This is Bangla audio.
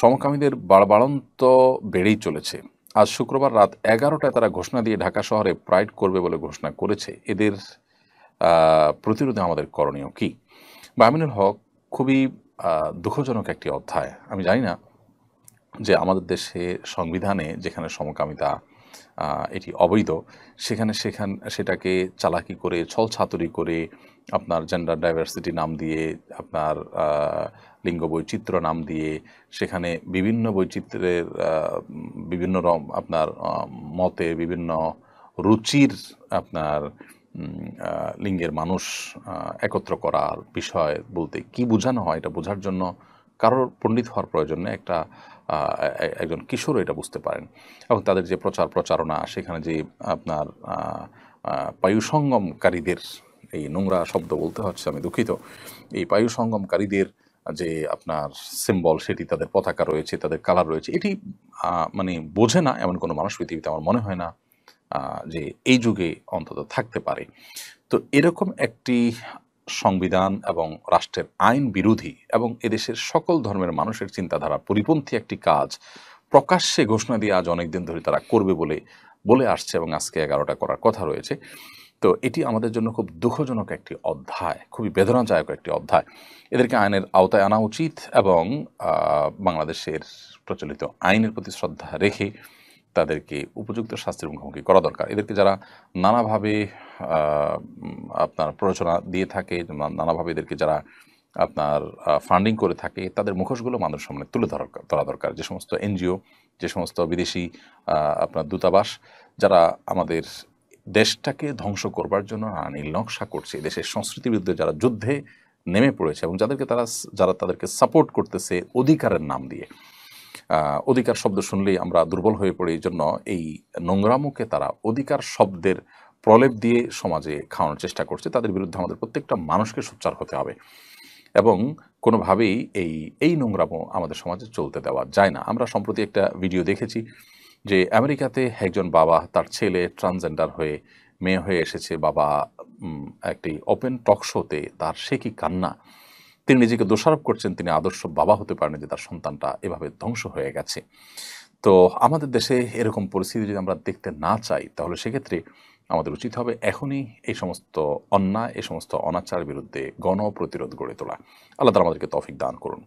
সমকামীদের বাড়বাড়ন্ত বেড়েই চলেছে আজ শুক্রবার রাত এগারোটায় তারা ঘোষণা দিয়ে ঢাকা শহরে প্রাইড করবে বলে ঘোষণা করেছে এদের প্রতিরোধে আমাদের করণীয় কি বামিনুল হক খুবই দুঃখজনক একটি অধ্যায় আমি জানি না যে আমাদের দেশে সংবিধানে যেখানে সমকামিতা এটি অবৈধ সেখানে সেখান সেটাকে চালাকি করে ছলছাতুরি করে আপনার জেন্ডার ডাইভার্সিটি নাম দিয়ে আপনার লিঙ্গ বৈচিত্র্য নাম দিয়ে সেখানে বিভিন্ন বৈচিত্র্যের বিভিন্ন রম আপনার মতে বিভিন্ন রুচির আপনার লিঙ্গের মানুষ একত্র করার বিষয় বলতে কি বোঝানো হয় এটা বোঝার জন্য কারোর পণ্ডিত হওয়ার প্রয়োজন নেই একটা একজন কিশোরও এটা বুঝতে পারেন এবং তাদের যে প্রচার প্রচারণা সেখানে যে আপনার পায়ুসঙ্গমকারীদের এই নোংরা শব্দ বলতে হচ্ছে আমি দুঃখিত এই পায়ুসঙ্গমকারীদের যে আপনার সিম্বল সেটি তাদের পতাকা রয়েছে তাদের কালার রয়েছে এটি মানে বোঝে না এমন কোনো মানুষ পৃথিবীতে আমার মনে হয় না যে এই যুগে অন্তত থাকতে পারে তো এরকম একটি সংবিধান এবং রাষ্ট্রের আইন বিরোধী এবং এদেশের সকল ধর্মের মানুষের চিন্তাধারা পরিপন্থী একটি কাজ প্রকাশ্যে ঘোষণা দিয়ে আজ অনেকদিন ধরে তারা করবে বলে বলে আসছে এবং আজকে এগারোটা করার কথা রয়েছে তো এটি আমাদের জন্য খুব দুঃখজনক একটি অধ্যায় খুবই বেদনাদায়ক একটি অধ্যায় এদেরকে আইনের আওতায় আনা উচিত এবং বাংলাদেশের প্রচলিত আইনের প্রতি শ্রদ্ধা রেখে তাদেরকে উপযুক্ত শাস্তির মুখোমুখি করা দরকার এদেরকে যারা নানাভাবে আপনার প্ররোচনা দিয়ে থাকে নানাভাবে এদেরকে যারা আপনার ফান্ডিং করে থাকে তাদের মুখোশগুলো মানুষ সামনে তুলে ধরা ধরা দরকার যে সমস্ত এনজিও যে সমস্ত বিদেশি আপনার দূতাবাস যারা আমাদের দেশটাকে ধ্বংস করবার জন্য নানা নকশা করছে দেশের সংস্কৃতির বিরুদ্ধে যারা যুদ্ধে নেমে পড়েছে এবং যাদেরকে তারা যারা তাদেরকে সাপোর্ট করতেছে অধিকারের নাম দিয়ে অধিকার শব্দ শুনলেই আমরা দুর্বল হয়ে পড়ি এই জন্য এই নোংরামুকে তারা অধিকার শব্দের প্রলেপ দিয়ে সমাজে খাওয়ানোর চেষ্টা করছে তাদের বিরুদ্ধে আমাদের প্রত্যেকটা মানুষকে সোচ্চার হতে হবে এবং কোনোভাবেই এই এই নোংরামো আমাদের সমাজে চলতে দেওয়া যায় না আমরা সম্প্রতি একটা ভিডিও দেখেছি যে আমেরিকাতে একজন বাবা তার ছেলে ট্রান্সজেন্ডার হয়ে মেয়ে হয়ে এসেছে বাবা একটি ওপেন টক শোতে তার সে কি কান্না তিনি নিজেকে দোষারোপ করছেন তিনি আদর্শ বাবা হতে পারেন যে তার সন্তানটা এভাবে ধ্বংস হয়ে গেছে তো আমাদের দেশে এরকম পরিস্থিতি যদি আমরা দেখতে না চাই তাহলে সেক্ষেত্রে আমাদের উচিত হবে এখনই এই সমস্ত অন্যায় এই সমস্ত অনাচার বিরুদ্ধে গণপ্রতিরোধ গড়ে তোলা আল্লাহ তালা আমাদেরকে তফিক দান করুন